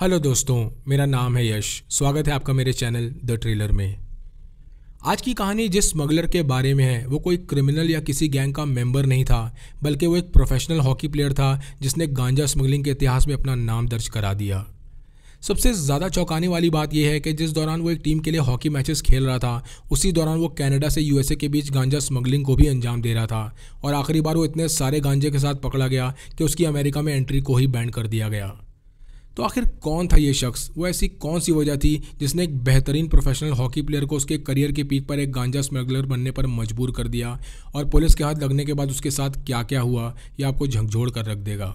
hello दोस्तों मेरा नाम है यश स्वागत है आपका मेरे चैनल द ट्रेलर में आज की कहानी जिस स्मगलर के बारे में है वो कोई क्रिमिनल या किसी गैंग का मेंबर नहीं था बल्कि वो एक प्रोफेशनल हॉकी प्लेयर था जिसने गांजा स्मगलिंग के इतिहास में अपना नाम दर्ज करा दिया सबसे ज़्यादा चौंकाने वाली बात यह है कि जिस दौरान वो एक टीम के लिए हॉकी मैचेस खेल रहा था उसी दौरान वो कनाडा से यूएसए के बीच गांजा स्मगलिंग को भी अंजाम दे रहा था और आखिरी बार वो इतने सारे गांजे के साथ पकड़ा गया कि उसकी अमेरिका में एंट्री को ही बैन कर दिया गया तो आखिर कौन था ये शख्स वो ऐसी कौन सी वजह थी जिसने एक बेहतरीन प्रोफेशनल हॉकी प्लेयर को उसके करियर के पीक पर एक गांजा स्मगलर बनने पर मजबूर कर दिया और पुलिस के हाथ लगने के बाद उसके साथ क्या क्या हुआ ये आपको झकझोड़ कर रख देगा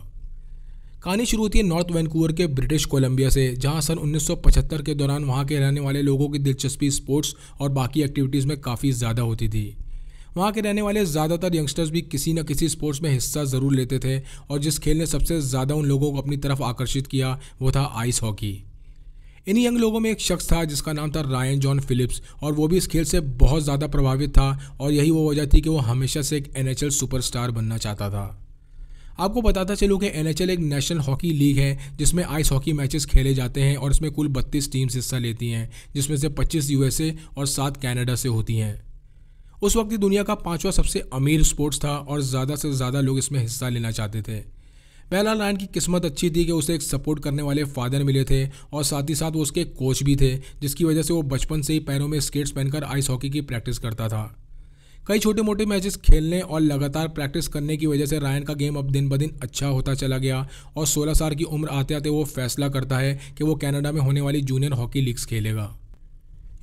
कहानी शुरू होती है नॉर्थ वैनकूवर के ब्रिटिश कोलंबिया से जहां सन 1975 के दौरान वहां के रहने वाले लोगों की दिलचस्पी स्पोर्ट्स और बाकी एक्टिविटीज़ में काफ़ी ज़्यादा होती थी वहाँ के रहने वाले ज़्यादातर यंगस्टर्स भी किसी न किसी स्पोर्ट्स में हिस्सा ज़रूर लेते थे और जिस खेल ने सबसे ज़्यादा उन लोगों को अपनी तरफ आकर्षित किया वो था आइस हॉकी इन यंग लोगों में एक शख्स था जिसका नाम था रायन जॉन फिलिप्स और वो भी इस खेल से बहुत ज़्यादा प्रभावित था और यही वो वजह थी कि वो हमेशा से एक एन सुपरस्टार बनना चाहता था आपको बताता चलो कि एन एक नेशनल हॉकी लीग है जिसमें आइस हॉकी मैचेस खेले जाते हैं और इसमें कुल 32 टीम्स हिस्सा लेती हैं जिसमें से 25 यूएसए और सात कनाडा से होती हैं उस वक्त ये दुनिया का पाँचवा सबसे अमीर स्पोर्ट्स था और ज़्यादा से ज़्यादा लोग इसमें हिस्सा लेना चाहते थे बेलाल नारायण की किस्मत अच्छी थी कि उसे एक सपोर्ट करने वाले फादर मिले थे और साथ ही साथ वो उसके कोच भी थे जिसकी वजह से वो बचपन से ही पैरों में स्केट्स पहनकर आइस हॉकी की प्रैक्टिस करता था कई छोटे मोटे मैचेस खेलने और लगातार प्रैक्टिस करने की वजह से रायन का गेम अब दिन ब दिन अच्छा होता चला गया और सोलह साल की उम्र आते आते वो फैसला करता है कि वो कनाडा में होने वाली जूनियर हॉकी लीग्स खेलेगा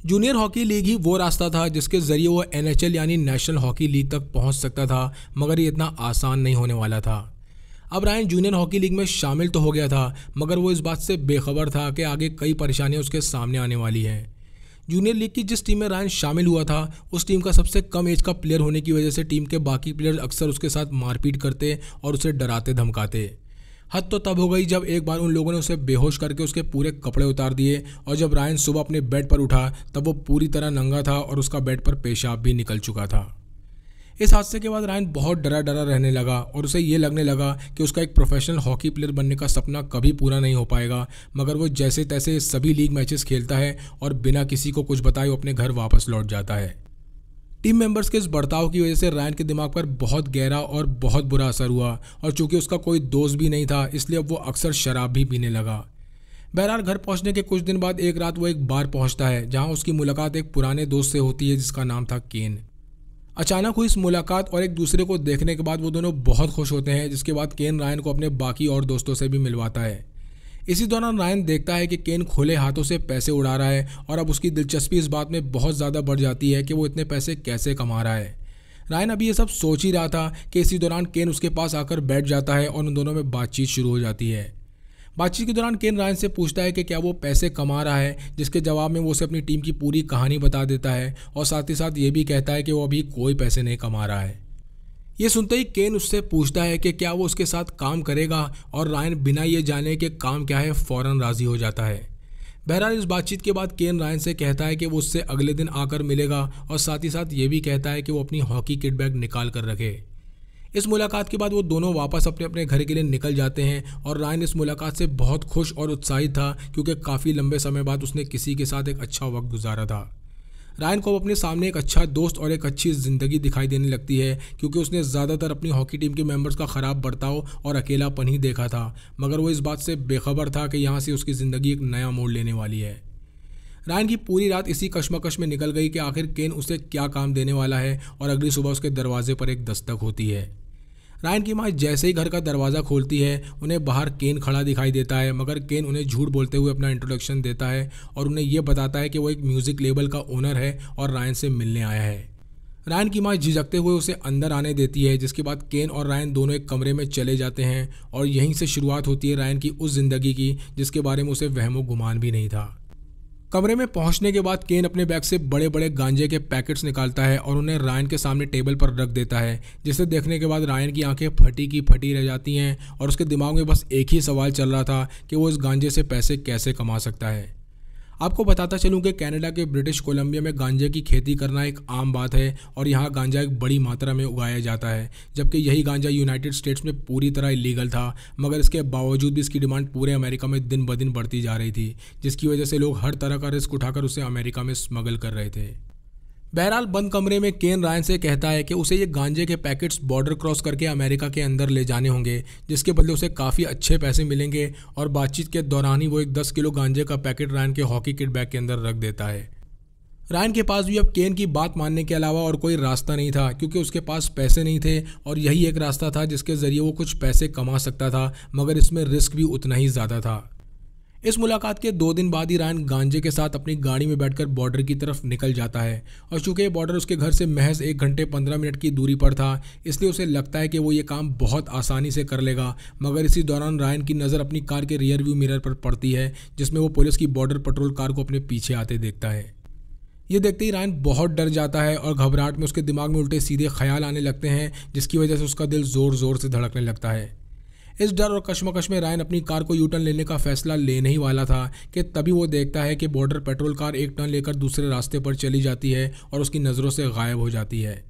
जूनियर हॉकी लीग ही वो रास्ता था जिसके जरिए वो एन यानी नेशनल हॉकी लीग तक पहुंच सकता था मगर ये इतना आसान नहीं होने वाला था अब रायन जूनियर हॉकी लीग में शामिल तो हो गया था मगर वो इस बात से बेखबर था कि आगे कई परेशानियां उसके सामने आने वाली हैं जूनियर लीग की जिस टीम में रायन शामिल हुआ था उस टीम का सबसे कम एज का प्लेयर होने की वजह से टीम के बाकी प्लेयर अक्सर उसके साथ मारपीट करते और उसे डराते धमकाते हद तो तब हो गई जब एक बार उन लोगों ने उसे बेहोश करके उसके पूरे कपड़े उतार दिए और जब रायन सुबह अपने बेड पर उठा तब वो पूरी तरह नंगा था और उसका बेड पर पेशाब भी निकल चुका था इस हादसे के बाद रायन बहुत डरा डरा रहने लगा और उसे ये लगने लगा कि उसका एक प्रोफेशनल हॉकी प्लेयर बनने का सपना कभी पूरा नहीं हो पाएगा मगर वो जैसे तैसे सभी लीग मैचेस खेलता है और बिना किसी को कुछ बताए वो अपने घर वापस लौट जाता है टीम मेंबर्स के इस बर्ताव की वजह से रैन के दिमाग पर बहुत गहरा और बहुत बुरा असर हुआ और चूंकि उसका कोई दोस्त भी नहीं था इसलिए अब वो अक्सर शराब भी पीने लगा बहरहाल घर पहुंचने के कुछ दिन बाद एक रात वो एक बार पहुंचता है जहां उसकी मुलाकात एक पुराने दोस्त से होती है जिसका नाम था केन अचानक हुई इस मुलाकात और एक दूसरे को देखने के बाद वो दोनों बहुत खुश होते हैं जिसके बाद केन रायन को अपने बाकी और दोस्तों से भी मिलवाता है इसी दौरान रायन देखता है कि केन खुले हाथों से पैसे उड़ा रहा है और अब उसकी दिलचस्पी इस बात में बहुत ज़्यादा बढ़ जाती है कि वो इतने पैसे कैसे कमा रहा है रायन अभी ये सब सोच ही रहा था कि इसी दौरान केन उसके पास आकर बैठ जाता है और उन दोनों में बातचीत शुरू हो जाती है बातचीत के दौरान केन रायन से पूछता है कि क्या वो पैसे कमा रहा है जिसके जवाब में वो उसे अपनी टीम की पूरी कहानी बता देता है और साथ ही साथ ये भी कहता है कि वो अभी कोई पैसे नहीं कमा रहा है ये सुनते ही केन उससे पूछता है कि क्या वो उसके साथ काम करेगा और रायन बिना ये जाने के काम क्या है फ़ौरन राज़ी हो जाता है बहरहाल इस बातचीत के बाद केन रायन से कहता है कि वो उससे अगले दिन आकर मिलेगा और साथ ही साथ ये भी कहता है कि वो अपनी हॉकी किट बैग निकाल कर रखे इस मुलाकात के बाद वो दोनों वापस अपने अपने घर के लिए निकल जाते हैं और रायन इस मुलाकात से बहुत खुश और उत्साहित था क्योंकि काफ़ी लंबे समय बाद उसने किसी के साथ एक अच्छा वक्त गुजारा था रायन अब अपने सामने एक अच्छा दोस्त और एक अच्छी ज़िंदगी दिखाई देने लगती है क्योंकि उसने ज़्यादातर अपनी हॉकी टीम के मेंबर्स का ख़राब बर्ताव और अकेलापन ही देखा था मगर वो इस बात से बेखबर था कि यहाँ से उसकी ज़िंदगी एक नया मोड़ लेने वाली है रायन की पूरी रात इसी कश्मकश में निकल गई कि आखिर केन उसे क्या काम देने वाला है और अगली सुबह उसके दरवाजे पर एक दस्तक होती है रायन की माँ जैसे ही घर का दरवाज़ा खोलती है उन्हें बाहर केन खड़ा दिखाई देता है मगर केन उन्हें झूठ बोलते हुए अपना इंट्रोडक्शन देता है और उन्हें यह बताता है कि वो एक म्यूज़िक लेबल का ओनर है और रायन से मिलने आया है रायन की माँ झिझकते हुए उसे अंदर आने देती है जिसके बाद केन और रायन दोनों एक कमरे में चले जाते हैं और यहीं से शुरुआत होती है रायन की उस ज़िंदगी की जिसके बारे में उसे वहमो गुमान भी नहीं था कमरे में पहुंचने के बाद केन अपने बैग से बड़े बड़े गांजे के पैकेट्स निकालता है और उन्हें रायन के सामने टेबल पर रख देता है जिसे देखने के बाद रायन की आंखें फटी की फटी रह जाती हैं और उसके दिमाग में बस एक ही सवाल चल रहा था कि वो इस गांजे से पैसे कैसे कमा सकता है आपको बताता चलूँ कि कनाडा के ब्रिटिश कोलंबिया में गांजे की खेती करना एक आम बात है और यहाँ गांजा एक बड़ी मात्रा में उगाया जाता है जबकि यही गांजा यूनाइटेड स्टेट्स में पूरी तरह इलीगल था मगर इसके बावजूद भी इसकी डिमांड पूरे अमेरिका में दिन ब दिन बढ़ती जा रही थी जिसकी वजह से लोग हर तरह का रिस्क उठाकर उसे अमेरिका में स्मगल कर रहे थे बहरहाल बंद कमरे में केन रायन से कहता है कि उसे ये गांजे के पैकेट्स बॉर्डर क्रॉस करके अमेरिका के अंदर ले जाने होंगे जिसके बदले उसे काफ़ी अच्छे पैसे मिलेंगे और बातचीत के दौरान ही वो एक दस किलो गांजे का पैकेट रायन के हॉकी किट बैग के अंदर रख देता है रायन के पास भी अब केन की बात मानने के अलावा और कोई रास्ता नहीं था क्योंकि उसके पास पैसे नहीं थे और यही एक रास्ता था जिसके ज़रिए वो कुछ पैसे कमा सकता था मगर इसमें रिस्क भी उतना ही ज़्यादा था इस मुलाकात के दो दिन बाद ही रायन गांजे के साथ अपनी गाड़ी में बैठकर बॉर्डर की तरफ निकल जाता है और चूंकि ये बॉर्डर उसके घर से महज एक घंटे पंद्रह मिनट की दूरी पर था इसलिए उसे लगता है कि वो ये काम बहुत आसानी से कर लेगा मगर इसी दौरान रायन की नज़र अपनी कार के रियर व्यू मिरर पर पड़ती है जिसमें वो पुलिस की बॉर्डर पेट्रोल कार को अपने पीछे आते देखता है ये देखते ही रायन बहुत डर जाता है और घबराहट में उसके दिमाग में उल्टे सीधे ख्याल आने लगते हैं जिसकी वजह से उसका दिल ज़ोर ज़ोर से धड़कने लगता है इस डर और कश्मकश में रायन अपनी कार को यू टर्न लेने का फैसला लेने ही वाला था कि तभी वो देखता है कि बॉर्डर पेट्रोल कार एक टर्न लेकर दूसरे रास्ते पर चली जाती है और उसकी नज़रों से गायब हो जाती है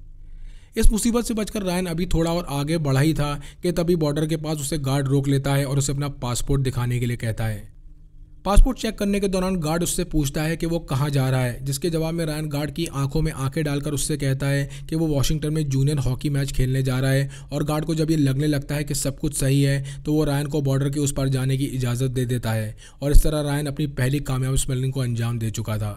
इस मुसीबत से बचकर रायन अभी थोड़ा और आगे बढ़ा ही था कि तभी बॉर्डर के पास उसे गार्ड रोक लेता है और उसे अपना पासपोर्ट दिखाने के लिए कहता है पासपोर्ट चेक करने के दौरान गार्ड उससे पूछता है कि वो कहाँ जा रहा है जिसके जवाब में रायन गार्ड की आंखों में आंखें डालकर उससे कहता है कि वो वॉशिंगटन में जूनियर हॉकी मैच खेलने जा रहा है और गार्ड को जब ये लगने लगता है कि सब कुछ सही है तो वो रायन को बॉर्डर के उस पर जाने की इजाज़त दे देता है और इस तरह रायन अपनी पहली कामयाब स्मगलिंग को अंजाम दे चुका था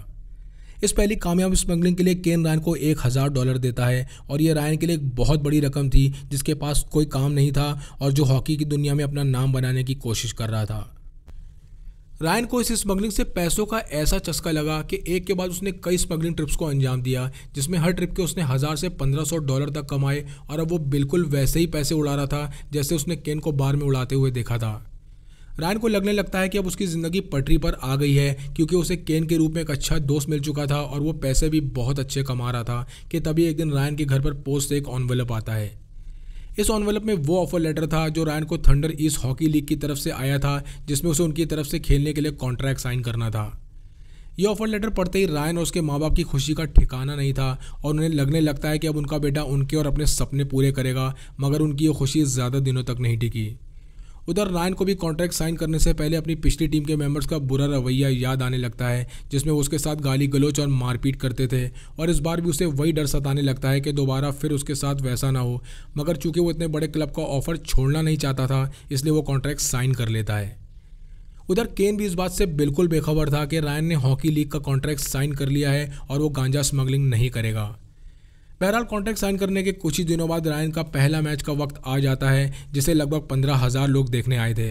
इस पहली कामयाब स्मगलिंग के लिए केन रायन को एक हज़ार डॉलर देता है और ये रायन के लिए एक बहुत बड़ी रकम थी जिसके पास कोई काम नहीं था और जो हॉकी की दुनिया में अपना नाम बनाने की कोशिश कर रहा था रायन को इस स्मगलिंग से पैसों का ऐसा चस्का लगा कि एक के बाद उसने कई स्मगलिंग ट्रिप्स को अंजाम दिया जिसमें हर ट्रिप के उसने हज़ार से पंद्रह सौ डॉलर तक कमाए और अब वो बिल्कुल वैसे ही पैसे उड़ा रहा था जैसे उसने केन को बार में उड़ाते हुए देखा था रायन को लगने लगता है कि अब उसकी ज़िंदगी पटरी पर आ गई है क्योंकि उसे केन के रूप में एक अच्छा दोस्त मिल चुका था और वो पैसे भी बहुत अच्छे कमा रहा था कि तभी एक दिन रायन के घर पर पोस्ट से एक ऑनवेलप आता है इस ऑनवेलप में वो ऑफर लेटर था जो रायन को थंडर ईस्ट हॉकी लीग की तरफ से आया था जिसमें उसे उनकी तरफ से खेलने के लिए कॉन्ट्रैक्ट साइन करना था ये ऑफर लेटर पढ़ते ही रायन और उसके माँ बाप की खुशी का ठिकाना नहीं था और उन्हें लगने लगता है कि अब उनका बेटा उनके और अपने सपने पूरे करेगा मगर उनकी ये खुशी ज़्यादा दिनों तक नहीं टिकी उधर रायन को भी कॉन्ट्रैक्ट साइन करने से पहले अपनी पिछली टीम के मेंबर्स का बुरा रवैया याद आने लगता है जिसमें उसके साथ गाली गलोच और मारपीट करते थे और इस बार भी उसे वही डर सताने लगता है कि दोबारा फिर उसके साथ वैसा ना हो मगर चूंकि वो इतने बड़े क्लब का ऑफर छोड़ना नहीं चाहता था इसलिए वो कॉन्ट्रैक्ट साइन कर लेता है उधर केन भी इस बात से बिल्कुल बेखबर था कि रायन ने हॉकी लीग का कॉन्ट्रैक्ट साइन कर लिया है और वो गांजा स्मगलिंग नहीं करेगा बहरहाल कॉन्ट्रैक्ट साइन करने के कुछ ही दिनों बाद रायन का पहला मैच का वक्त आ जाता है जिसे लगभग पंद्रह हज़ार लोग देखने आए थे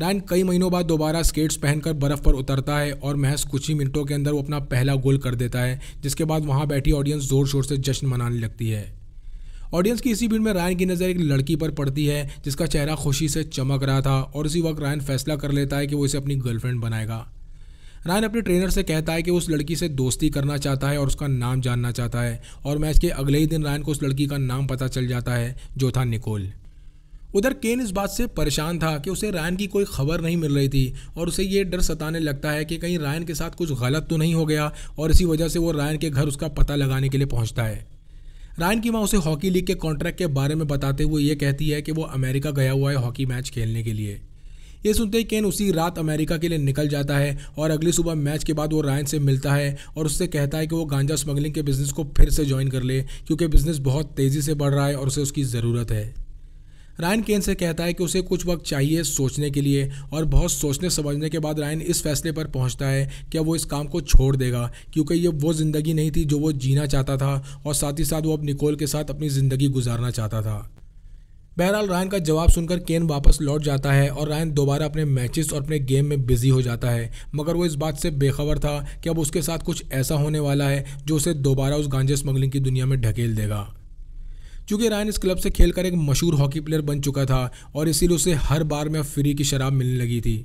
रायन कई महीनों बाद दोबारा स्केट्स पहनकर बर्फ़ पर उतरता है और महज कुछ ही मिनटों के अंदर वो अपना पहला गोल कर देता है जिसके बाद वहाँ बैठी ऑडियंस ज़ोर शोर से जश्न मनाने लगती है ऑडियंस की इसी भीड़ में रायन की नज़र एक लड़की पर पड़ती है जिसका चेहरा खुशी से चमक रहा था और उसी वक्त रायन फैसला कर लेता है कि वो इसे अपनी गर्लफ्रेंड बनाएगा रायन अपने ट्रेनर से कहता है कि उस लड़की से दोस्ती करना चाहता है और उसका नाम जानना चाहता है और मैच के अगले ही दिन रायन को उस लड़की का नाम पता चल जाता है जो था निकोल उधर केन इस बात से परेशान था कि उसे रायन की कोई खबर नहीं मिल रही थी और उसे ये डर सताने लगता है कि कहीं रायन के साथ कुछ गलत तो नहीं हो गया और इसी वजह से वो रायन के घर उसका पता लगाने के लिए पहुंचता है रायन की माँ उसे हॉकी लीग के कॉन्ट्रैक्ट के बारे में बताते हुए ये कहती है कि वो अमेरिका गया हुआ है हॉकी मैच खेलने के लिए ये सुनते ही केन उसी रात अमेरिका के लिए निकल जाता है और अगली सुबह मैच के बाद वो रायन से मिलता है और उससे कहता है कि वो गांजा स्मगलिंग के बिजनेस को फिर से ज्वाइन कर ले क्योंकि बिजनेस बहुत तेज़ी से बढ़ रहा है और उसे उसकी ज़रूरत है रायन केन से कहता है कि उसे कुछ वक्त चाहिए सोचने के लिए और बहुत सोचने समझने के बाद रायन इस फैसले पर पहुंचता है कि वो इस काम को छोड़ देगा क्योंकि ये वो ज़िंदगी नहीं थी जो वो जीना चाहता था और साथ ही साथ वो अब निकोल के साथ अपनी ज़िंदगी गुजारना चाहता था बहरहाल रायन का जवाब सुनकर केन वापस लौट जाता है और रायन दोबारा अपने मैचेस और अपने गेम में बिजी हो जाता है मगर वो इस बात से बेखबर था कि अब उसके साथ कुछ ऐसा होने वाला है जो उसे दोबारा उस गांजे स्मगलिंग की दुनिया में ढकेल देगा चूँकि रायन इस क्लब से खेलकर एक मशहूर हॉकी प्लेयर बन चुका था और इसीलिए उसे हर बार में फ्री की शराब मिलने लगी थी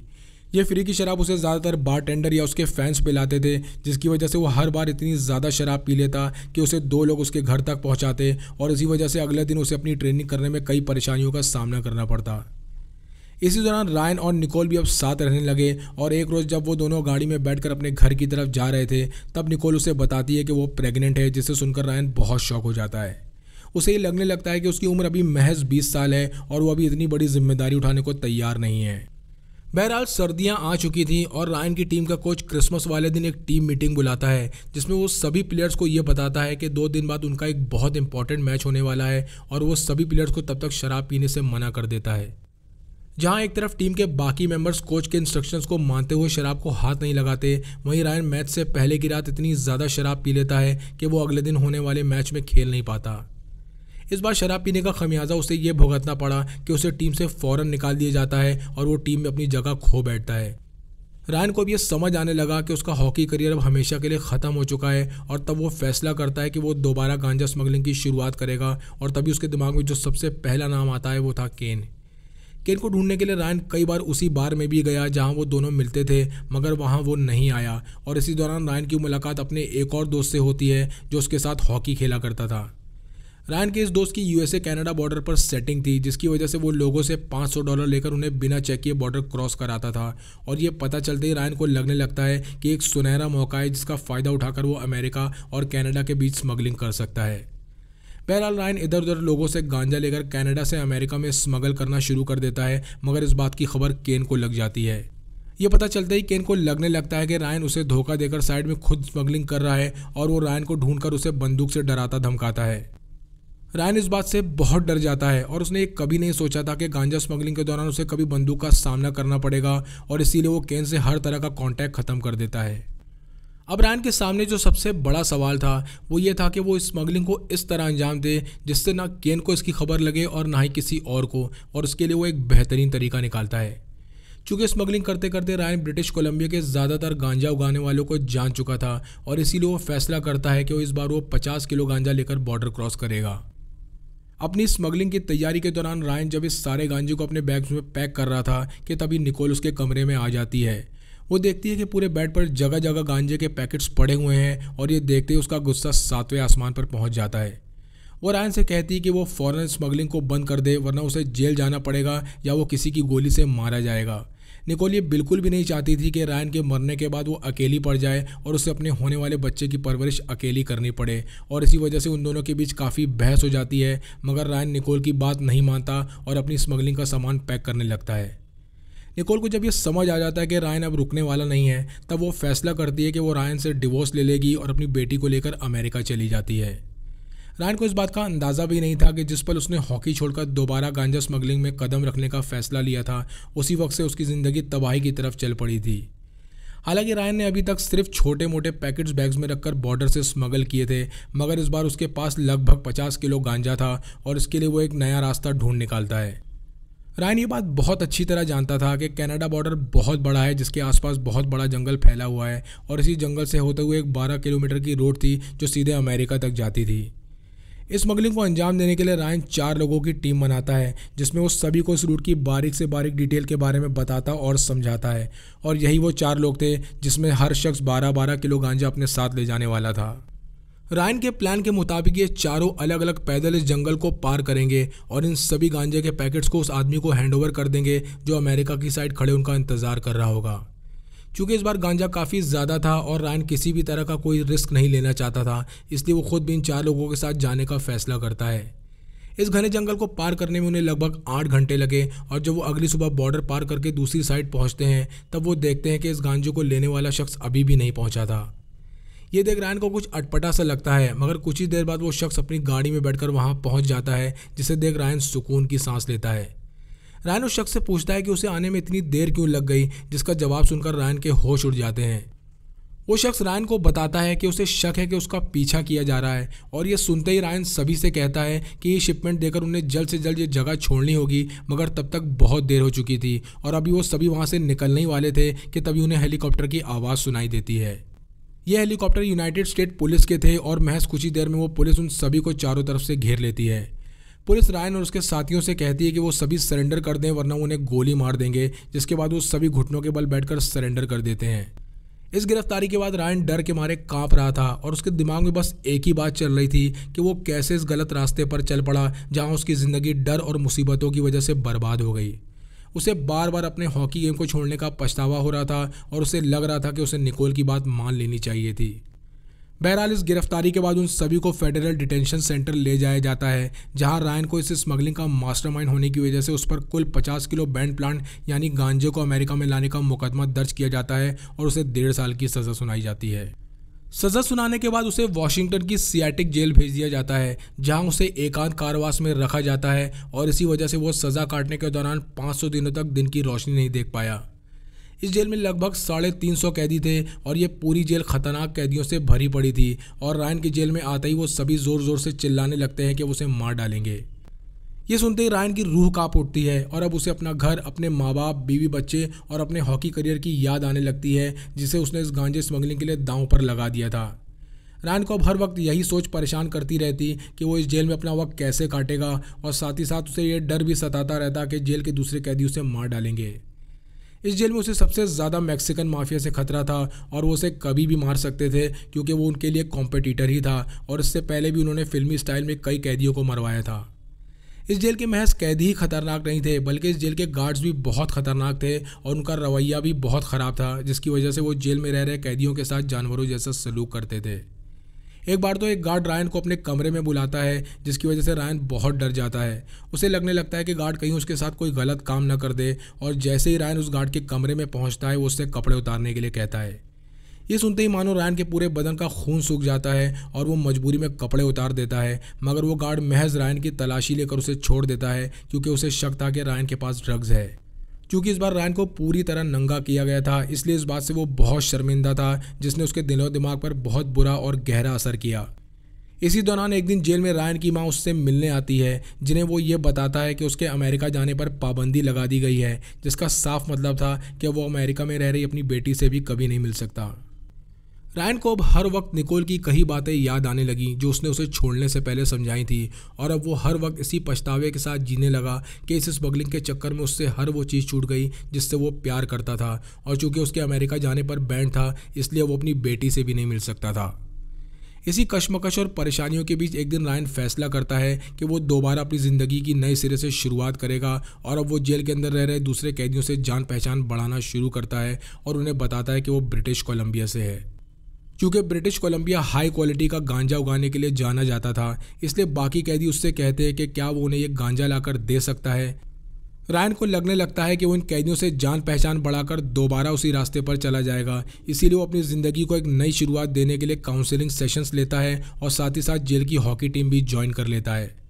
ये फ्री की शराब उसे ज़्यादातर बार या उसके फैंस पिलाते थे जिसकी वजह से वो हर बार इतनी ज़्यादा शराब पी लेता कि उसे दो लोग उसके घर तक पहुँचाते और इसी वजह से अगले दिन उसे अपनी ट्रेनिंग करने में कई परेशानियों का सामना करना पड़ता इसी दौरान रायन और निकोल भी अब साथ रहने लगे और एक रोज़ जब वो दोनों गाड़ी में बैठकर अपने घर की तरफ जा रहे थे तब निकोल उसे बताती है कि वो प्रेग्नेंट है जिसे सुनकर रायन बहुत शौक हो जाता है उसे ये लगने लगता है कि उसकी उम्र अभी महज 20 साल है और वो अभी इतनी बड़ी जिम्मेदारी उठाने को तैयार नहीं है बहरहाल सर्दियां आ चुकी थी और रायन की टीम का कोच क्रिसमस वाले दिन एक टीम मीटिंग बुलाता है जिसमें वो सभी प्लेयर्स को ये बताता है कि दो दिन बाद उनका एक बहुत इंपॉर्टेंट मैच होने वाला है और वो सभी प्लेयर्स को तब तक शराब पीने से मना कर देता है जहां एक तरफ टीम के बाकी मेंबर्स कोच के इंस्ट्रक्शंस को मानते हुए शराब को हाथ नहीं लगाते वहीं रायन मैच से पहले की रात इतनी ज़्यादा शराब पी लेता है कि वो अगले दिन होने वाले मैच में खेल नहीं पाता इस बार शराब पीने का खमियाजा उसे यह भुगतना पड़ा कि उसे टीम से फ़ौरन निकाल दिया जाता है और वो टीम में अपनी जगह खो बैठता है रायन को भी यह समझ आने लगा कि उसका हॉकी करियर अब हमेशा के लिए ख़त्म हो चुका है और तब वो फैसला करता है कि वो दोबारा गांजा स्मगलिंग की शुरुआत करेगा और तभी उसके दिमाग में जो सबसे पहला नाम आता है वो था केन केन को ढूंढने के लिए रायन कई बार उसी बार में भी गया जहां वो दोनों मिलते थे मगर वहां वो नहीं आया और इसी दौरान रायन की मुलाकात अपने एक और दोस्त से होती है जो उसके साथ हॉकी खेला करता था रायन के इस दोस्त की यूएसए कनाडा बॉर्डर पर सेटिंग थी जिसकी वजह से वो लोगों से 500 डॉलर लेकर उन्हें बिना चेक किए बॉर्डर क्रॉस कराता था और ये पता चलते ही रायन को लगने लगता है कि एक सुनहरा मौका है जिसका फ़ायदा उठाकर वो अमेरिका और कनाडा के बीच स्मगलिंग कर सकता है बहरहाल रायन इधर उधर लोगों से गांजा लेकर कैनेडा से अमेरिका में स्मगल करना शुरू कर देता है मगर इस बात की खबर केन को लग जाती है ये पता चलता ही केन को लगने लगता है कि रायन उसे धोखा देकर साइड में खुद स्मगलिंग कर रहा है और वो रायन को ढूंढकर उसे बंदूक से डराता धमकाता है रायन इस बात से बहुत डर जाता है और उसने कभी नहीं सोचा था कि गांजा स्मगलिंग के दौरान उसे कभी बंदूक का सामना करना पड़ेगा और इसीलिए वो केन से हर तरह का कॉन्टैक्ट खत्म कर देता है अब रायन के सामने जो सबसे बड़ा सवाल था वो ये था कि वो स्मगलिंग को इस तरह अंजाम दे जिससे ना केन को इसकी खबर लगे और ना ही किसी और को और उसके लिए वो एक बेहतरीन तरीका निकालता है चूंकि स्मगलिंग करते करते रायन ब्रिटिश कोलंबिया के ज़्यादातर गांजा उगाने वालों को जान चुका था और इसीलिए वो फैसला करता है कि वो इस बार वो पचास किलो गांजा लेकर बॉर्डर क्रॉस करेगा अपनी स्मगलिंग की तैयारी के दौरान रायन जब इस सारे गांजे को अपने बैग्स में पैक कर रहा था कि तभी निकोल उसके कमरे में आ जाती है वो देखती है कि पूरे बेड पर जगह जगह गांजे के पैकेट्स पड़े हुए हैं और ये देखते ही उसका गुस्सा सातवें आसमान पर पहुंच जाता है वो रायन से कहती है कि वो फॉरन स्मगलिंग को बंद कर दे वरना उसे जेल जाना पड़ेगा या वो किसी की गोली से मारा जाएगा निकोल ये बिल्कुल भी नहीं चाहती थी कि रायन के मरने के बाद वो अकेली पड़ जाए और उसे अपने होने वाले बच्चे की परवरिश अकेली करनी पड़े और इसी वजह से उन दोनों के बीच काफ़ी बहस हो जाती है मगर रायन निकोल की बात नहीं मानता और अपनी स्मगलिंग का सामान पैक करने लगता है निकोल को जब ये समझ आ जाता है कि रायन अब रुकने वाला नहीं है तब वो फैसला करती है कि वो रायन से डिवोर्स ले लेगी और अपनी बेटी को लेकर अमेरिका चली जाती है रायन को इस बात का अंदाज़ा भी नहीं था कि जिस पल उसने हॉकी छोड़कर दोबारा गांजा स्मगलिंग में कदम रखने का फैसला लिया था उसी वक्त से उसकी ज़िंदगी तबाही की तरफ चल पड़ी थी हालांकि रायन ने अभी तक सिर्फ छोटे मोटे पैकेट्स बैग्स में रखकर बॉर्डर से स्मगल किए थे मगर इस बार उसके पास लगभग पचास किलो गांजा था और इसके लिए वो एक नया रास्ता ढूंढ निकालता है रायन ये बात बहुत अच्छी तरह जानता था कि कनाडा बॉर्डर बहुत बड़ा है जिसके आसपास बहुत बड़ा जंगल फैला हुआ है और इसी जंगल से होते हुए एक 12 किलोमीटर की रोड थी जो सीधे अमेरिका तक जाती थी इस स्मगलिंग को अंजाम देने के लिए रायन चार लोगों की टीम बनाता है जिसमें वो सभी को इस रूट की बारीक से बारीक डिटेल के बारे में बताता और समझाता है और यही वो चार लोग थे जिसमें हर शख्स बारह बारह किलो गांजा अपने साथ ले जाने वाला था रायन के प्लान के मुताबिक ये चारों अलग अलग पैदल इस जंगल को पार करेंगे और इन सभी गांजे के पैकेट्स को उस आदमी को हैंडओवर कर देंगे जो अमेरिका की साइड खड़े उनका इंतजार कर रहा होगा चूँकि इस बार गांजा काफ़ी ज़्यादा था और रायन किसी भी तरह का कोई रिस्क नहीं लेना चाहता था इसलिए वो खुद भी इन चार लोगों के साथ जाने का फैसला करता है इस घने जंगल को पार करने में उन्हें लगभग आठ घंटे लगे और जब वो अगली सुबह बॉर्डर पार करके दूसरी साइड पहुंचते हैं तब वो देखते हैं कि इस गांजे को लेने वाला शख्स अभी भी नहीं पहुंचा था ये देख रायन को कुछ अटपटा सा लगता है मगर कुछ ही देर बाद वो शख्स अपनी गाड़ी में बैठकर वहाँ पहुँच जाता है जिसे देख रायन सुकून की सांस लेता है रायन उस शख्स से पूछता है कि उसे आने में इतनी देर क्यों लग गई जिसका जवाब सुनकर रायन के होश उड़ जाते हैं वो शख्स रायन को बताता है कि उसे शक है कि उसका पीछा किया जा रहा है और ये सुनते ही रायन सभी से कहता है कि ये शिपमेंट देकर उन्हें जल्द से जल्द ये जगह छोड़नी होगी मगर तब तक बहुत देर हो चुकी थी और अभी वो सभी वहाँ से निकलने ही वाले थे कि तभी उन्हें हेलीकॉप्टर की आवाज़ सुनाई देती है ये हेलीकॉप्टर यूनाइटेड स्टेट पुलिस के थे और महज कुछ ही देर में वो पुलिस उन सभी को चारों तरफ से घेर लेती है पुलिस रायन और उसके साथियों से कहती है कि वो सभी सरेंडर कर दें वरना उन्हें गोली मार देंगे जिसके बाद वो सभी घुटनों के बल बैठकर सरेंडर कर देते हैं इस गिरफ्तारी के बाद रायन डर के मारे कांप रहा था और उसके दिमाग में बस एक ही बात चल रही थी कि वो कैसे इस गलत रास्ते पर चल पड़ा जहां उसकी ज़िंदगी डर और मुसीबतों की वजह से बर्बाद हो गई उसे बार बार अपने हॉकी गेम को छोड़ने का पछतावा हो रहा था और उसे लग रहा था कि उसे निकोल की बात मान लेनी चाहिए थी बहरहाल इस गिरफ्तारी के बाद उन सभी को फेडरल डिटेंशन सेंटर ले जाया जाता है जहां रायन को इस स्मगलिंग का मास्टरमाइंड होने की वजह से उस पर कुल 50 किलो बैंड प्लांट यानी गांजे को अमेरिका में लाने का मुकदमा दर्ज किया जाता है और उसे डेढ़ साल की सज़ा सुनाई जाती है सजा सुनाने के बाद उसे वॉशिंगटन की सियाटिक जेल भेज दिया जाता है जहां उसे एकांत कारावास में रखा जाता है और इसी वजह से वो सज़ा काटने के दौरान 500 दिनों तक दिन की रोशनी नहीं देख पाया इस जेल में लगभग साढ़े तीन सौ कैदी थे और ये पूरी जेल खतरनाक कैदियों से भरी पड़ी थी और रायन की जेल में आते ही वो सभी ज़ोर ज़ोर से चिल्लाने लगते हैं कि उसे मार डालेंगे ये सुनते ही रायन की रूह काँप उठती है और अब उसे अपना घर अपने माँ बाप बीवी बच्चे और अपने हॉकी करियर की याद आने लगती है जिसे उसने इस गांजे स्मगलिंग के लिए दांव पर लगा दिया था रायन को अब हर वक्त यही सोच परेशान करती रहती कि वो इस जेल में अपना वक्त कैसे काटेगा और साथ ही साथ उसे ये डर भी सताता रहता कि जेल के दूसरे कैदी उसे मार डालेंगे इस जेल में उसे सबसे ज़्यादा मैक्सिकन माफिया से खतरा था और वो उसे कभी भी मार सकते थे क्योंकि वो उनके लिए कॉम्पिटिटर ही था और इससे पहले भी उन्होंने फिल्मी स्टाइल में कई कैदियों को मरवाया था इस जेल के महज कैदी ही खतरनाक नहीं थे बल्कि इस जेल के गार्ड्स भी बहुत खतरनाक थे और उनका रवैया भी बहुत ख़राब था जिसकी वजह से वो जेल में रह रहे कैदियों के साथ जानवरों जैसा सलूक करते थे एक बार तो एक गार्ड रायन को अपने कमरे में बुलाता है जिसकी वजह से रायन बहुत डर जाता है उसे लगने लगता है कि गार्ड कहीं उसके साथ कोई गलत काम न कर दे और जैसे ही रायन उस गार्ड के कमरे में पहुंचता है वो उससे कपड़े उतारने के लिए कहता है ये सुनते ही मानो रायन के पूरे बदन का खून सूख जाता है और वो मजबूरी में कपड़े उतार देता है मगर वो गार्ड महज रायन की तलाशी लेकर उसे छोड़ देता है क्योंकि उसे शक था कि रायन के पास ड्रग्स है क्योंकि इस बार रैन को पूरी तरह नंगा किया गया था इसलिए इस बात से वो बहुत शर्मिंदा था जिसने उसके दिलो दिमाग पर बहुत बुरा और गहरा असर किया इसी दौरान एक दिन जेल में रायन की माँ उससे मिलने आती है जिन्हें वो ये बताता है कि उसके अमेरिका जाने पर पाबंदी लगा दी गई है जिसका साफ मतलब था कि वो अमेरिका में रह रही अपनी बेटी से भी कभी नहीं मिल सकता रायन को अब हर वक्त निकोल की कई बातें याद आने लगी जो उसने उसे छोड़ने से पहले समझाई थी और अब वो हर वक्त इसी पछतावे के साथ जीने लगा कि इस स्मगलिंग के चक्कर में उससे हर वो चीज़ छूट गई जिससे वो प्यार करता था और चूंकि उसके अमेरिका जाने पर बैंड था इसलिए वो अपनी बेटी से भी नहीं मिल सकता था इसी कशमकश और परेशानियों के बीच एक दिन रायन फैसला करता है कि वो दोबारा अपनी ज़िंदगी की नए सिरे से शुरुआत करेगा और अब वो जेल के अंदर रह रहे दूसरे कैदियों से जान पहचान बढ़ाना शुरू करता है और उन्हें बताता है कि वो ब्रिटिश कोलंबिया से है क्योंकि ब्रिटिश कोलंबिया हाई क्वालिटी का गांजा उगाने के लिए जाना जाता था इसलिए बाकी कैदी उससे कहते हैं कि क्या वो उन्हें ये गांजा लाकर दे सकता है रायन को लगने लगता है कि वो इन कैदियों से जान पहचान बढ़ाकर दोबारा उसी रास्ते पर चला जाएगा इसीलिए वो अपनी ज़िंदगी को एक नई शुरुआत देने के लिए काउंसलिंग सेशंस लेता है और साथ ही साथ जेल की हॉकी टीम भी ज्वाइन कर लेता है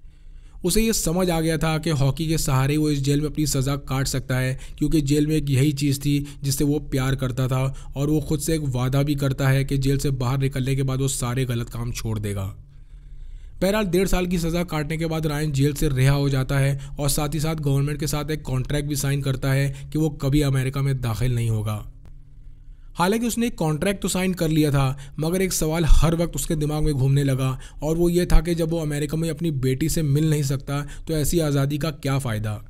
उसे ये समझ आ गया था कि हॉकी के सहारे वो इस जेल में अपनी सज़ा काट सकता है क्योंकि जेल में एक यही चीज़ थी जिससे वो प्यार करता था और वो खुद से एक वादा भी करता है कि जेल से बाहर निकलने के बाद वो सारे गलत काम छोड़ देगा बहरहाल डेढ़ साल की सज़ा काटने के बाद रायन जेल से रिहा हो जाता है और साथ ही साथ गवर्नमेंट के साथ एक कॉन्ट्रैक्ट भी साइन करता है कि वो कभी अमेरिका में दाखिल नहीं होगा हालांकि उसने एक कॉन्ट्रैक्ट तो साइन कर लिया था मगर एक सवाल हर वक्त उसके दिमाग में घूमने लगा और वो ये था कि जब वो अमेरिका में अपनी बेटी से मिल नहीं सकता तो ऐसी आज़ादी का क्या फ़ायदा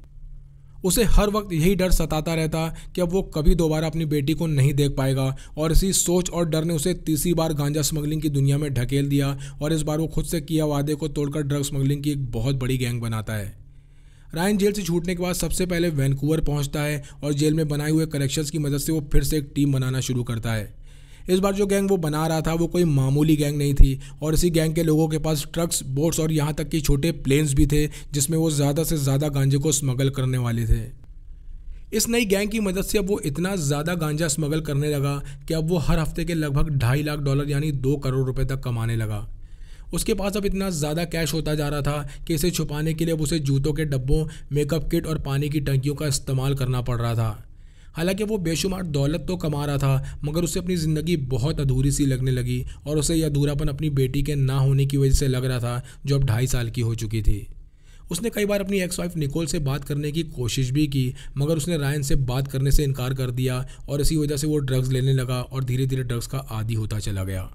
उसे हर वक्त यही डर सताता रहता कि अब वो कभी दोबारा अपनी बेटी को नहीं देख पाएगा और इसी सोच और डर ने उसे तीसरी बार गांजा स्मगलिंग की दुनिया में ढकेल दिया और इस बार वो खुद से किया वादे को तोड़कर ड्रग स्मगलिंग की एक बहुत बड़ी गैंग बनाता है रायन जेल से छूटने के बाद सबसे पहले वैनकूवर पहुंचता है और जेल में बनाए हुए करेक्शंस की मदद से वो फिर से एक टीम बनाना शुरू करता है इस बार जो गैंग वो बना रहा था वो कोई मामूली गैंग नहीं थी और इसी गैंग के लोगों के पास ट्रक्स बोट्स और यहाँ तक कि छोटे प्लेन्स भी थे जिसमें वो ज़्यादा से ज़्यादा गांजे को स्मगल करने वाले थे इस नई गैंग की मदद से अब वो इतना ज़्यादा गांजा स्मगल करने लगा कि अब वो हर हफ्ते के लगभग ढाई लाख डॉलर यानी दो करोड़ रुपए तक कमाने लगा उसके पास अब इतना ज़्यादा कैश होता जा रहा था कि इसे छुपाने के लिए अब उसे जूतों के डब्बों मेकअप किट और पानी की टंकियों का इस्तेमाल करना पड़ रहा था हालांकि वो बेशुमार दौलत तो कमा रहा था मगर उसे अपनी ज़िंदगी बहुत अधूरी सी लगने लगी और उसे यह अधूरापन अपनी बेटी के ना होने की वजह से लग रहा था जो अब ढाई साल की हो चुकी थी उसने कई बार अपनी एक्स वाइफ निकोल से बात करने की कोशिश भी की मगर उसने रायन से बात करने से इनकार कर दिया और इसी वजह से वो ड्रग्स लेने लगा और धीरे धीरे ड्रग्स का आदि होता चला गया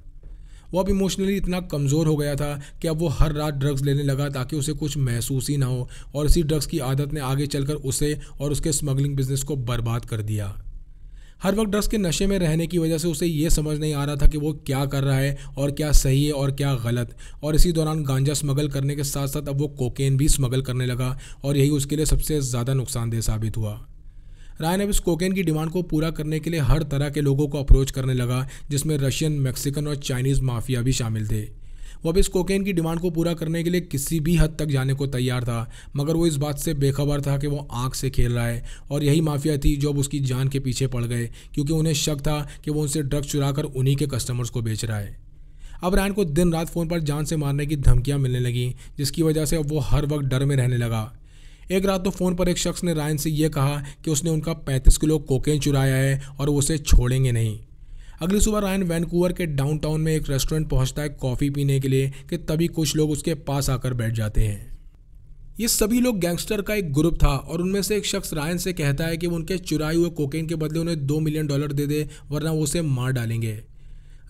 वो अब इमोशनली इतना कमज़ोर हो गया था कि अब वो हर रात ड्रग्स लेने लगा ताकि उसे कुछ महसूस ही ना हो और इसी ड्रग्स की आदत ने आगे चलकर उसे और उसके स्मगलिंग बिजनेस को बर्बाद कर दिया हर वक्त ड्रग्स के नशे में रहने की वजह से उसे ये समझ नहीं आ रहा था कि वो क्या कर रहा है और क्या सही है और क्या गलत और इसी दौरान गांजा स्मगल करने के साथ साथ अब वो कोकेन भी स्मगल करने लगा और यही उसके लिए सबसे ज़्यादा नुकसानदेह साबित हुआ रायन अब इस कोकेन की डिमांड को पूरा करने के लिए हर तरह के लोगों को अप्रोच करने लगा जिसमें रशियन मैक्सिकन और चाइनीज़ माफिया भी शामिल थे वो अब इस कोकेन की डिमांड को पूरा करने के लिए किसी भी हद तक जाने को तैयार था मगर वो इस बात से बेखबर था कि वो आँख से खेल रहा है और यही माफिया थी जो अब उसकी जान के पीछे पड़ गए क्योंकि उन्हें शक था कि वो उनसे ड्रग्स चुरा कर उन्हीं के कस्टमर्स को बेच रहा है अब रैन को दिन रात फ़ोन पर जान से मारने की धमकियाँ मिलने लगीं जिसकी वजह से अब वो हर वक्त डर में रहने लगा एक रात तो फ़ोन पर एक शख्स ने रायन से यह कहा कि उसने उनका 35 किलो कोकेन चुराया है और वो उसे छोड़ेंगे नहीं अगली सुबह रायन वैनकूवर के डाउनटाउन में एक रेस्टोरेंट पहुंचता है कॉफ़ी पीने के लिए कि तभी कुछ लोग उसके पास आकर बैठ जाते हैं ये सभी लोग गैंगस्टर का एक ग्रुप था और उनमें से एक शख्स रायन से कहता है कि वो उनके चुराए हुए कोकेन के बदले उन्हें दो मिलियन डॉलर दे दे वरना वो उसे मार डालेंगे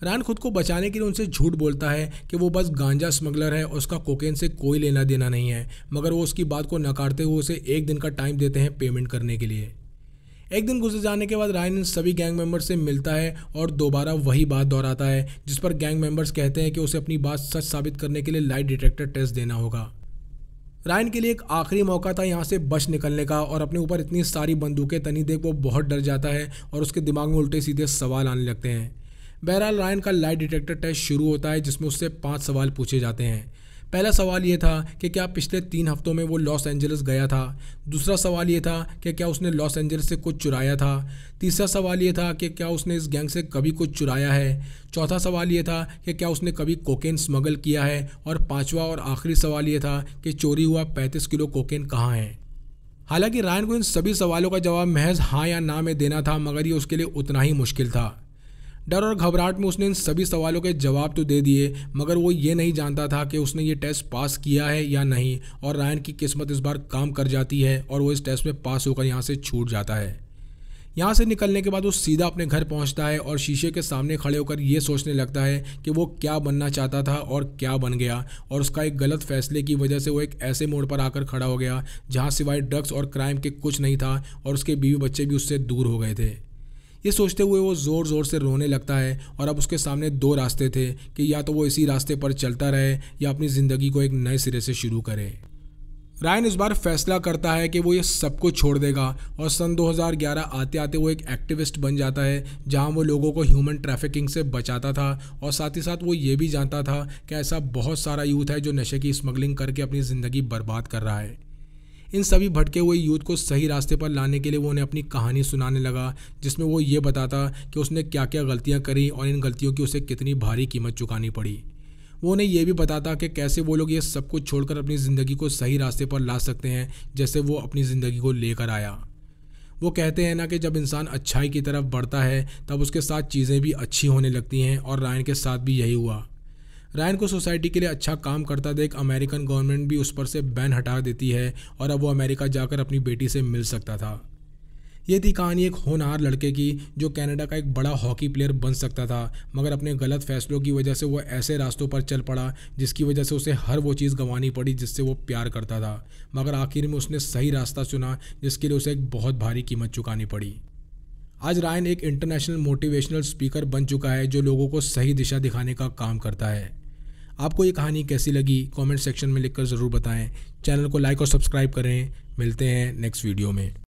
रान खुद को बचाने के लिए उनसे झूठ बोलता है कि वो बस गांजा स्मगलर है और उसका कोकेन से कोई लेना देना नहीं है मगर वो उसकी बात को नकारते हुए उसे एक दिन का टाइम देते हैं पेमेंट करने के लिए एक दिन गुजर जाने के बाद रायन इन सभी गैंग मेंबर्स से मिलता है और दोबारा वही बात दोहराता है जिस पर गैंग मेंबर्स कहते हैं कि उसे अपनी बात सच साबित करने के लिए लाइट डिटेक्टर टेस्ट देना होगा रायन के लिए एक आखिरी मौका था यहाँ से बच निकलने का और अपने ऊपर इतनी सारी बंदूकें तनी देख वो बहुत डर जाता है और उसके दिमाग में उल्टे सीधे सवाल आने लगते हैं बहरहाल रायन का लाइट डिटेक्टर टेस्ट शुरू होता है जिसमें उससे पाँच सवाल पूछे जाते हैं पहला सवाल ये था कि क्या पिछले तीन हफ्तों में वो लॉस एंजल्स गया था दूसरा सवाल ये था कि क्या उसने लॉस एंजल्स से कुछ चुराया था तीसरा सवाल ये था कि क्या उसने इस गैंग से कभी कुछ चुराया है चौथा सवाल ये था कि क्या उसने कभी कोकेन स्मगल किया है और पाँचवा और आखिरी सवाल ये था कि चोरी हुआ पैंतीस किलो कोकेन कहाँ है हालांकि रायन को इन सभी सवालों का जवाब महज हाँ या ना में देना था मगर ये उसके लिए उतना ही मुश्किल था डर और घबराहट में उसने इन सभी सवालों के जवाब तो दे दिए मगर वो ये नहीं जानता था कि उसने ये टेस्ट पास किया है या नहीं और रायन की किस्मत इस बार काम कर जाती है और वो इस टेस्ट में पास होकर यहाँ से छूट जाता है यहाँ से निकलने के बाद वो सीधा अपने घर पहुँचता है और शीशे के सामने खड़े होकर ये सोचने लगता है कि वो क्या बनना चाहता था और क्या बन गया और उसका एक गलत फैसले की वजह से वो एक ऐसे मोड़ पर आकर खड़ा हो गया जहाँ सिवाय ड्रग्स और क्राइम के कुछ नहीं था और उसके बीवी बच्चे भी उससे दूर हो गए थे ये सोचते हुए वो ज़ोर ज़ोर से रोने लगता है और अब उसके सामने दो रास्ते थे कि या तो वो इसी रास्ते पर चलता रहे या अपनी ज़िंदगी को एक नए सिरे से शुरू करे रायन इस बार फैसला करता है कि वो ये सब कुछ छोड़ देगा और सन 2011 आते आते वो एक एक्टिविस्ट बन जाता है जहां वो लोगों को ह्यूमन ट्रैफिकिंग से बचाता था और साथ ही साथ वो ये भी जानता था कि ऐसा बहुत सारा यूथ है जो नशे की स्मगलिंग करके अपनी ज़िंदगी बर्बाद कर रहा है इन सभी भटके हुए यूथ को सही रास्ते पर लाने के लिए वो उन्हें अपनी कहानी सुनाने लगा जिसमें वो ये बताता कि उसने क्या क्या गलतियाँ करी और इन गलतियों की उसे कितनी भारी कीमत चुकानी पड़ी वो उन्हें यह भी बताता कि कैसे वो लोग ये सब कुछ छोड़कर अपनी ज़िंदगी को सही रास्ते पर ला सकते हैं जैसे वो अपनी ज़िंदगी को लेकर आया वो कहते हैं ना कि जब इंसान अच्छाई की तरफ बढ़ता है तब उसके साथ चीज़ें भी अच्छी होने लगती हैं और रायन के साथ भी यही हुआ रैन को सोसाइटी के लिए अच्छा काम करता देख अमेरिकन गवर्नमेंट भी उस पर से बैन हटा देती है और अब वो अमेरिका जाकर अपनी बेटी से मिल सकता था ये थी कहानी एक होनहार लड़के की जो कनाडा का एक बड़ा हॉकी प्लेयर बन सकता था मगर अपने गलत फैसलों की वजह से वो ऐसे रास्तों पर चल पड़ा जिसकी वजह से उसे हर वो चीज़ गंवानी पड़ी जिससे वो प्यार करता था मगर आखिर में उसने सही रास्ता चुना जिसके लिए उसे एक बहुत भारी कीमत चुकानी पड़ी आज रायन एक इंटरनेशनल मोटिवेशनल स्पीकर बन चुका है जो लोगों को सही दिशा दिखाने का काम करता है आपको ये कहानी कैसी लगी कमेंट सेक्शन में लिखकर ज़रूर बताएं चैनल को लाइक और सब्सक्राइब करें मिलते हैं नेक्स्ट वीडियो में